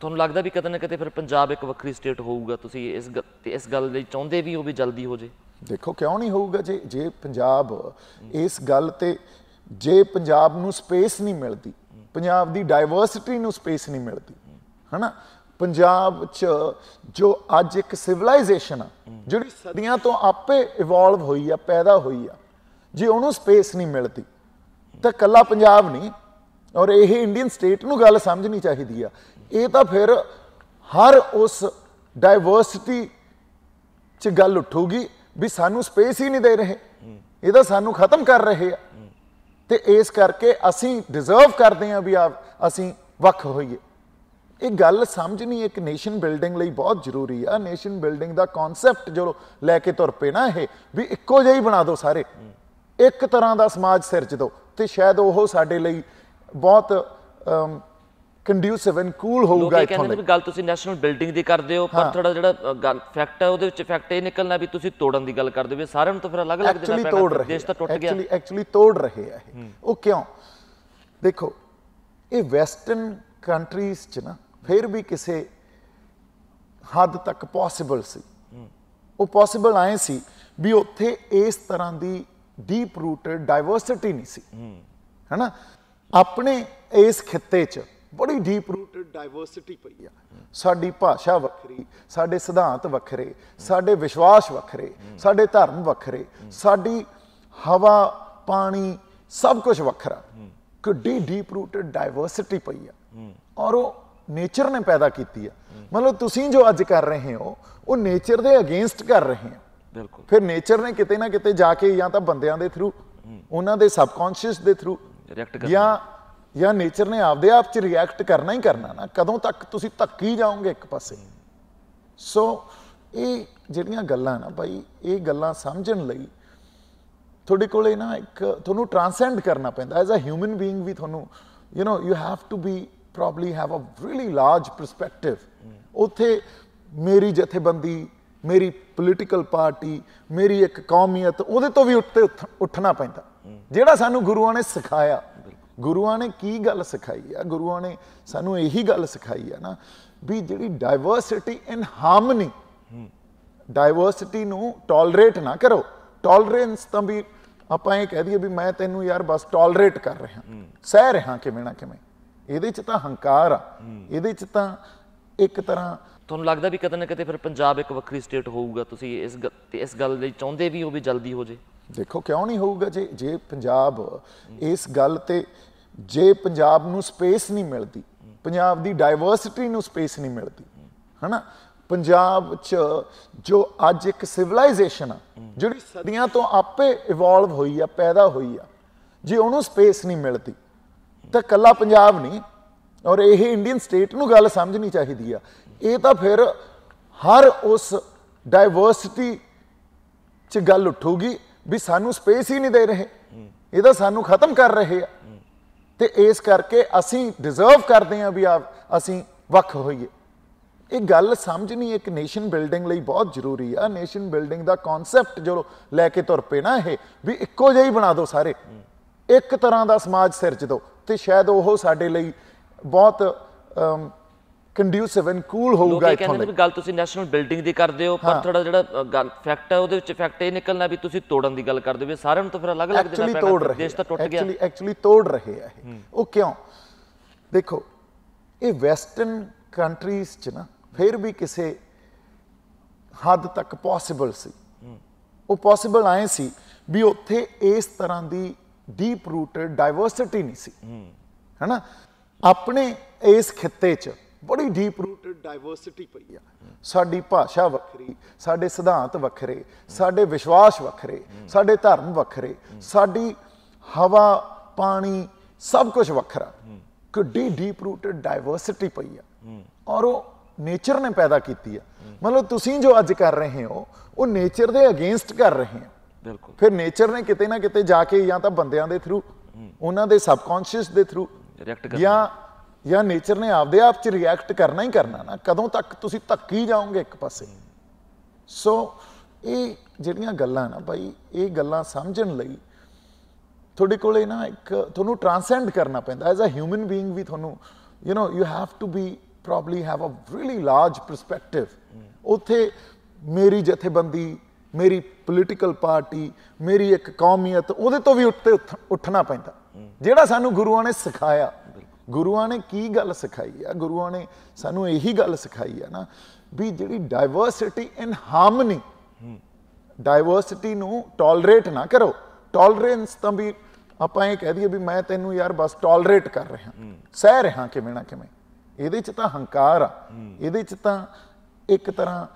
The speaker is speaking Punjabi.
ਤੁਹਾਨੂੰ ਲੱਗਦਾ ਵੀ ਕਦੇ ਨਾ ਕਦੇ ਫਿਰ ਪੰਜਾਬ ਇੱਕ ਵੱਖਰੀ ਸਟੇਟ ਹੋਊਗਾ ਤੁਸੀਂ ਇਸ ਇਸ ਗੱਲ ਲਈ ਚਾਹੁੰਦੇ ਵੀ ਉਹ ਵੀ ਜਲਦੀ ਹੋ ਜੇ ਦੇਖੋ ਕਿਉਂ ਨਹੀਂ ਹੋਊਗਾ ਜੇ ਜੇ ਪੰਜਾਬ ਇਸ ਗੱਲ ਤੇ ਜੇ ਪੰਜਾਬ ਨੂੰ ਸਪੇਸ ਨਹੀਂ ਮਿਲਦੀ ਪੰਜਾਬ ਦੀ ਡਾਈਵਰਸਿਟੀ ਨੂੰ ਸਪੇਸ ਨਹੀਂ ਮਿਲਦੀ ਹਨਾ ਪੰਜਾਬ 'ਚ ਜੋ ਅੱਜ ਇੱਕ ਸਿਵਲਾਈਜੇਸ਼ਨ ਆ ਜਿਹੜੀ ਸਦੀਆਂ ਤੋਂ ਆਪੇ ਇਵੋਲਵ ਹੋਈ ਆ ਪੈਦਾ ਹੋਈ ਆ ਜੇ ਉਹਨੂੰ ਸਪੇਸ ਨਹੀਂ ਮਿਲਦੀ ਤਾਂ ਕੱਲਾ ਪੰਜਾਬ ਨਹੀਂ ਔਰ ਇਹ ਇੰਡੀਅਨ ਸਟੇਟ ਨੂੰ ਗੱਲ ਸਮਝਣੀ ਚਾਹੀਦੀ ਆ ਇਹ ਤਾਂ ਫਿਰ ਹਰ ਉਸ ਡਾਈਵਰਸਿਟੀ 'ਚ ਗੱਲ ਉੱਠੂਗੀ ਵੀ ਸਾਨੂੰ ਸਪੇਸ ਹੀ ਨਹੀਂ ਦੇ ਰਹੇ ਇਹ ਤਾਂ ਸਾਨੂੰ ਖਤਮ ਕਰ ਰਹੇ ਆ ਤੇ ਇਸ ਕਰਕੇ ਅਸੀਂ ਡਿਜ਼ਰਵ ਕਰਦੇ ਆ ਵੀ ਆ ਅਸੀਂ ਵੱਖ ਹੋਈਏ ਇਹ ਗੱਲ ਸਮਝਣੀ ਇੱਕ ਨੇਸ਼ਨ ਬਿਲਡਿੰਗ ਲਈ ਬਹੁਤ ਜ਼ਰੂਰੀ ਆ ਨੇਸ਼ਨ ਬਿਲਡਿੰਗ ਦਾ ਕਨਸੈਪਟ ਜੋ ਲੈ ਕੇ ਤੁਰ ਪਏ ਨਾ ਇਹ ਵੀ ਇੱਕੋ ਜਿਹਾ ਹੀ ਬਣਾ ਦਿਓ ਸਾਰੇ ਇੱਕ ਤਰ੍ਹਾਂ ਦਾ ਸਮਾਜ ਸਿਰਜ ਦਿਓ ਤੇ ਸ਼ਾਇਦ ਉਹ ਸਾਡੇ ਲਈ ਬਹੁਤ ਕੰਡਿਊਸਿਵ ਐਂਡ ਕੂਲ ਹੋਊਗਾ ਇਥੋਂ ਲੋਕੀ ਕਹਿੰਦੇ ਗੱਲ ਤੁਸੀਂ ਨੈਸ਼ਨਲ ਬਿਲਡਿੰਗ ਦੀ ਕਰਦੇ ਹੋ ਪਰ ਥੋੜਾ ਜਿਹੜਾ ਫੈਕਟ ਹੈ ਉਹਦੇ ਵਿੱਚ ਫੈਕਟ ਇਹ ਨਿਕਲਣਾ ਵੀ ਤੁਸੀਂ ਤੋੜਨ ਦੀ ਗੱਲ ਕਰਦੇ ਹੋ ਸਾਰਿਆਂ ਨੂੰ ਤਾਂ ਫਿਰ ਅਲੱਗ-ਅਲੱਗ ਦੇਣਾ ਪੈਣਾ ਦੇਸ਼ ਤਾਂ ਟੁੱਟ ਗਿਆ ਐਕਚੁਅਲੀ ਐਕਚੁਅਲੀ ਤੋੜ ਰਹੇ ਆ ਇਹ ਉਹ ਕਿਉਂ ਦੇਖੋ ਇਹ ਵੈਸਟਰਨ ਕੰਟਰੀਜ਼ 'ਚ ਨਾ ਫਿਰ ਵੀ ਕਿਸੇ ਹੱਦ ਤੱਕ ਪੋਸੀਬਲ ਸੀ ਉਹ ਪੋਸੀਬਲ ਆਏ ਸੀ ਵੀ ਉੱਥੇ ਇਸ ਤਰ੍ਹਾਂ ਦੀ ਡੀਪ ਰੂਟਡ ਡਾਈਵਰਸਿਟੀ ਨਹੀਂ ਸੀ ਹੈਨਾ ਆਪਣੇ ਇਸ ਖਿੱਤੇ 'ਚ ਬੜੀ ਡੀਪ ਰੂਟਡ ਡਾਈਵਰਸਿਟੀ ਪਈ ਆ ਸਾਡੀ ਭਾਸ਼ਾ ਵੱਖਰੀ ਸਾਡੇ ਸਿਧਾਂਤ ਵੱਖਰੇ ਸਾਡੇ ਵਿਸ਼ਵਾਸ ਵੱਖਰੇ ਸਾਡੇ ਧਰਮ ਵੱਖਰੇ ਸਾਡੀ ਹਵਾ ਪਾਣੀ ਸਭ ਕੁਝ ਵੱਖਰਾ ਕਿੱਡੀ ਡੀਪ ਰੂਟਡ ਡਾਈਵਰਸਿਟੀ ਪਈ ਆ ਔਰ ਉਹ ਨੇਚਰ ਨੇ ਪੈਦਾ ਕੀਤੀ ਆ ਮਤਲਬ ਤੁਸੀਂ ਜੋ ਅੱਜ ਕਰ ਰਹੇ ਹੋ ਉਹ ਨੇਚਰ ਦੇ ਅਗੇਂਸਟ ਕਰ ਰਹੇ ਹੋ ਬਿਲਕੁਲ ਫਿਰ ਨੇਚਰ ਨੇ ਕਿਤੇ ਨਾ ਕਿਤੇ ਜਾ ਕੇ ਜਾਂ ਤਾਂ ਬੰਦਿਆਂ ਦੇ ਥਰੂ ਉਹਨਾਂ ਦੇ ਸਬਕੌਂਸ਼ੀਅਸ ਦੇ ਥਰੂ ਰਿਐਕਟ ਕਰ ਜਾਂ ਜਾਂ ਨੇਚਰ ਨੇ ਆਪਦੇ ਆਪ 'ਚ ਰਿਐਕਟ ਕਰਨਾ ਹੀ ਕਰਨਾ ਨਾ ਕਦੋਂ ਤੱਕ ਤੁਸੀਂ ਧੱਕੀ ਜਾਓਗੇ ਇੱਕ ਪਾਸੇ ਸੋ ਇਹ ਜਿਹੜੀਆਂ ਗੱਲਾਂ ਨਾ ਭਾਈ ਇਹ ਗੱਲਾਂ ਸਮਝਣ ਲਈ ਤੁਹਾਡੇ ਕੋਲੇ ਨਾ ਇੱਕ ਤੁਹਾਨੂੰ ਟ੍ਰਾਂਸੈਂਡ ਕਰਨਾ ਪੈਂਦਾ ਐਜ਼ ਅ ਹਿਊਮਨ ਬੀਇੰਗ ਵੀ ਤੁਹਾਨੂੰ you know you have to be probably have a really large perspective ਉਥੇ ਮੇਰੀ ਜਥੇਬੰਦੀ ਮੇਰੀ ਪੋਲੀਟੀਕਲ ਪਾਰਟੀ ਮੇਰੀ ਇੱਕ ਕੌਮੀਅਤ ਉਹਦੇ ਤੋਂ ਵੀ ਉੱਤੇ ਉੱਠਣਾ ਪੈਂਦਾ ਜਿਹੜਾ ਸਾਨੂੰ ਗੁਰੂਆਂ ਨੇ ਸਿਖਾਇਆ ਗੁਰੂਆਂ ਨੇ ਕੀ ਗੱਲ ਸਿਖਾਈ ਆ ਗੁਰੂਆਂ ਨੇ ਸਾਨੂੰ ਇਹੀ ਗੱਲ ਸਿਖਾਈ ਆ ਨਾ ਵੀ ਜਿਹੜੀ ਡਾਈਵਰਸਿਟੀ ਇਨ ਹਾਰਮਨੀ ਡਾਈਵਰਸਿਟੀ ਨੂੰ ਟੋਲਰੇਟ ਨਾ ਕਰੋ ਟੋਲਰੈਂਸ ਤਾਂ ਵੀ ਆਪਾਂ ਇਹ ਕਹਿ ਦਈਏ ਵੀ ਮੈਂ ਤੈਨੂੰ ਯਾਰ ਬਸ ਟੋਲਰੇਟ ਕਰ ਰਿਹਾ ਸਹਿ ਰਿਹਾ ਕਿਵੇਂ ਨਾ ਕਿਵੇਂ ਇਹਦੇ 'ਚ ਤਾਂ ਹੰਕਾਰ ਆ ਇਹਦੇ 'ਚ ਤਾਂ ਇੱਕ ਤਰ੍ਹਾਂ ਤੁਹਾਨੂੰ ਲੱਗਦਾ ਵੀ ਕਦੇ ਨਾ ਕਦੇ ਫਿਰ ਪੰਜਾਬ ਇੱਕ ਵੱਖਰੀ ਸਟੇਟ ਹੋਊਗਾ ਤੁਸੀਂ ਇਸ ਇਸ ਗੱਲ ਲਈ ਚਾਹੁੰਦੇ ਵੀ ਹੋ ਵੀ ਜਲਦੀ ਹੋ ਜੇ ਦੇਖੋ ਕਿਉਂ ਨਹੀਂ ਹੋਊਗਾ ਜੇ ਜੇ ਪੰਜਾਬ ਇਸ ਗੱਲ ਤੇ ਜੇ ਪੰਜਾਬ ਨੂੰ ਸਪੇਸ ਨਹੀਂ ਮਿਲਦੀ ਪੰਜਾਬ ਦੀ ਡਾਈਵਰਸਿਟੀ ਨੂੰ ਸਪੇਸ ਨਹੀਂ ਮਿਲਦੀ ਹਨਾ ਪੰਜਾਬ 'ਚ ਜੋ ਅੱਜ ਇੱਕ ਸਿਵਲਾਈਜੇਸ਼ਨ ਆ ਜਿਹੜੀ ਸਦੀਆਂ ਤੋਂ ਆਪੇ ਇਵੋਲਵ ਹੋਈ ਆ ਪੈਦਾ ਹੋਈ ਆ ਜੇ ਉਹਨੂੰ ਸਪੇਸ ਨਹੀਂ ਮਿਲਦੀ ਤਾਂ ਕੱਲਾ ਪੰਜਾਬ ਨਹੀਂ ਔਰ ਇਹ ਇੰਡੀਅਨ ਸਟੇਟ ਨੂੰ ਗੱਲ ਸਮਝਣੀ ਚਾਹੀਦੀ ਆ ਇਹ ਤਾਂ ਫਿਰ ਹਰ ਉਸ ਡਾਈਵਰਸਿਟੀ 'ਚ ਗੱਲ ਉੱਠੂਗੀ ਵੀ ਸਾਨੂੰ ਸਪੇਸ ਹੀ ਨਹੀਂ ਦੇ ਰਹੇ ਇਹ ਤਾਂ ਸਾਨੂੰ ਖਤਮ ਕਰ ਰਹੇ ਆ ਤੇ ਇਸ ਕਰਕੇ ਅਸੀਂ ਡਿਜ਼ਰਵ ਕਰਦੇ ਹਾਂ ਵੀ ਆ ਅਸੀਂ ਵੱਖ ਹੋਈਏ ਇਹ ਗੱਲ ਸਮਝਣੀ ਇੱਕ ਨੇਸ਼ਨ ਬਿਲਡਿੰਗ ਲਈ ਬਹੁਤ ਜ਼ਰੂਰੀ ਆ ਨੇਸ਼ਨ ਬਿਲਡਿੰਗ ਦਾ ਕਨਸੈਪਟ ਜੋ ਲੈ ਕੇ ਤੁਰ ਪਏ ਨਾ ਇਹ ਵੀ ਇੱਕੋ ਜਿਹਾ ਹੀ ਬਣਾ ਦਿਓ ਸਾਰੇ ਇੱਕ ਤਰ੍ਹਾਂ ਦਾ ਸਮਾਜ ਸਿਰਜ ਦਿਓ ਤੇ ਸ਼ਾਇਦ ਉਹ ਸਾਡੇ ਲਈ ਬਹੁਤ ਕੰਡਿਊਸਿਵ ਐਂਡ ਕੂਲ ਹੋਊਗਾ ਇਥੋਂ ਲੋਕੀ ਕਹਿੰਦੇ ਗੱਲ ਤੁਸੀਂ ਨੈਸ਼ਨਲ ਬਿਲਡਿੰਗ ਦੀ ਕਰਦੇ ਹੋ ਪਰ ਥੋੜਾ ਜਿਹੜਾ ਫੈਕਟ ਹੈ ਉਹਦੇ ਵਿੱਚ ਫੈਕਟ ਇਹ ਨਿਕਲਣਾ ਵੀ ਤੁਸੀਂ ਤੋੜਨ ਦੀ ਗੱਲ ਕਰਦੇ ਹੋ ਸਾਰਿਆਂ ਨੂੰ ਤਾਂ ਫਿਰ ਅਲੱਗ-ਅਲੱਗ ਦੇਣਾ ਪੈਣਾ ਦੇਸ਼ ਤਾਂ ਟੁੱਟ ਗਿਆ ਐਕਚੁਅਲੀ ਐਕਚੁਅਲੀ ਤੋੜ ਰਹੇ ਆ ਇਹ ਉਹ ਕਿਉਂ ਦੇਖੋ ਇਹ ਵੈਸਟਰਨ ਕੰਟਰੀਜ਼ 'ਚ ਨਾ ਫਿਰ ਵੀ ਕਿਸੇ ਹੱਦ ਤੱਕ ਪੋਸੀਬਲ ਸੀ ਉਹ ਪੋਸੀਬਲ ਆਏ ਸੀ ਵੀ ਉੱਥੇ ਇਸ ਤਰ੍ਹਾਂ ਦੀ ਡੀਪ ਰੂਟਡ ਡਾਈਵਰਸਿਟੀ ਨਹੀਂ ਸੀ ਹੈਨਾ ਆਪਣੇ ਇਸ ਖਿੱਤੇ 'ਚ ਬੜੀ ਡੀਪ ਰੂਟਡ ਡਾਈਵਰਸਿਟੀ ਪਈ ਆ ਸਾਡੀ ਭਾਸ਼ਾ ਵੱਖਰੀ ਸਾਡੇ ਸਿਧਾਂਤ ਵੱਖਰੇ ਸਾਡੇ ਵਿਸ਼ਵਾਸ ਵੱਖਰੇ ਸਾਡੇ ਧਰਮ ਵੱਖਰੇ ਸਾਡੀ ਹਵਾ ਪਾਣੀ ਸਭ ਕੁਝ ਵੱਖਰਾ ਕਿੱਡੀ ਡੀਪ ਰੂਟਡ ਡਾਈਵਰਸਿਟੀ ਪਈ ਆ ਔਰ ਉਹ ਨੇਚਰ ਨੇ ਪੈਦਾ ਕੀਤੀ ਆ ਮਤਲਬ ਤੁਸੀਂ ਜੋ ਅੱਜ ਕਰ ਰਹੇ ਹੋ ਉਹ ਨੇਚਰ ਦੇ ਅਗੇਂਸਟ ਕਰ ਰਹੇ ਹੋ ਬਿਲਕੁਲ ਫਿਰ ਨੇਚਰ ਨੇ ਕਿਤੇ ਨਾ ਕਿਤੇ ਜਾ ਕੇ ਜਾਂ ਤਾਂ ਬੰਦਿਆਂ ਦੇ ਥਰੂ ਉਹਨਾਂ ਦੇ ਸਬਕੌਂਸ਼ੀਅਸ ਦੇ ਥਰੂ ਰਿਐਕਟ ਕਰ ਜਾਂ ਜਾਂ ਨੇਚਰ ਨੇ ਆਪਦੇ ਆਪ 'ਚ ਰਿਐਕਟ ਕਰਨਾ ਹੀ ਕਰਨਾ ਨਾ ਕਦੋਂ ਤੱਕ ਤੁਸੀਂ ਧੱਕੀ ਜਾਓਗੇ ਇੱਕ ਪਾਸੇ ਸੋ ਇਹ ਜਿਹੜੀਆਂ ਗੱਲਾਂ ਨਾ ਭਾਈ ਇਹ ਗੱਲਾਂ ਸਮਝਣ ਲਈ ਤੁਹਾਡੇ ਕੋਲੇ ਨਾ ਇੱਕ ਤੁਹਾਨੂੰ ਟ੍ਰਾਂਸੈਂਡ ਕਰਨਾ ਪੈਂਦਾ ਐਜ਼ ਅ ਹਿਊਮਨ ਬੀਇੰਗ ਵੀ ਤੁਹਾਨੂੰ you know you have to be probably have a really large perspective ਉਥੇ ਮੇਰੀ ਜਥੇਬੰਦੀ ਮੇਰੀ ਪੋਲੀਟੀਕਲ ਪਾਰਟੀ ਮੇਰੀ ਇੱਕ ਕੌਮੀਅਤ ਉਹਦੇ ਤੋਂ ਵੀ ਉੱਤੇ ਉੱਠਣਾ ਪੈਂਦਾ ਜਿਹੜਾ ਸਾਨੂੰ ਗੁਰੂਆਂ ਨੇ ਸਿਖਾਇਆ ਗੁਰੂਆਂ ਨੇ ਕੀ ਗੱਲ ਸਿਖਾਈ ਆ ਗੁਰੂਆਂ ਨੇ ਸਾਨੂੰ ਇਹੀ ਗੱਲ ਸਿਖਾਈ ਆ ਨਾ ਵੀ ਜਿਹੜੀ ਡਾਈਵਰਸਿਟੀ ਇਨ ਹਾਰਮਨੀ ਡਾਈਵਰਸਿਟੀ ਨੂੰ ਟੋਲਰੇਟ ਨਾ ਕਰੋ ਟੋਲਰੈਂਸ ਤਾਂ ਵੀ ਆਪਾਂ ਇਹ ਕਹਿ ਦਈਏ ਵੀ ਮੈਂ ਤੈਨੂੰ ਯਾਰ ਬਸ ਟੋਲਰੇਟ ਕਰ ਰਿਹਾ ਸਹਿ ਰਿਹਾ ਕਿਵੇਂ ਨਾ ਕਿਵੇਂ ਇਹਦੇ 'ਚ ਤਾਂ ਹੰਕਾਰ ਆ ਇਹਦੇ 'ਚ ਤਾਂ ਇੱਕ ਤਰ੍ਹਾਂ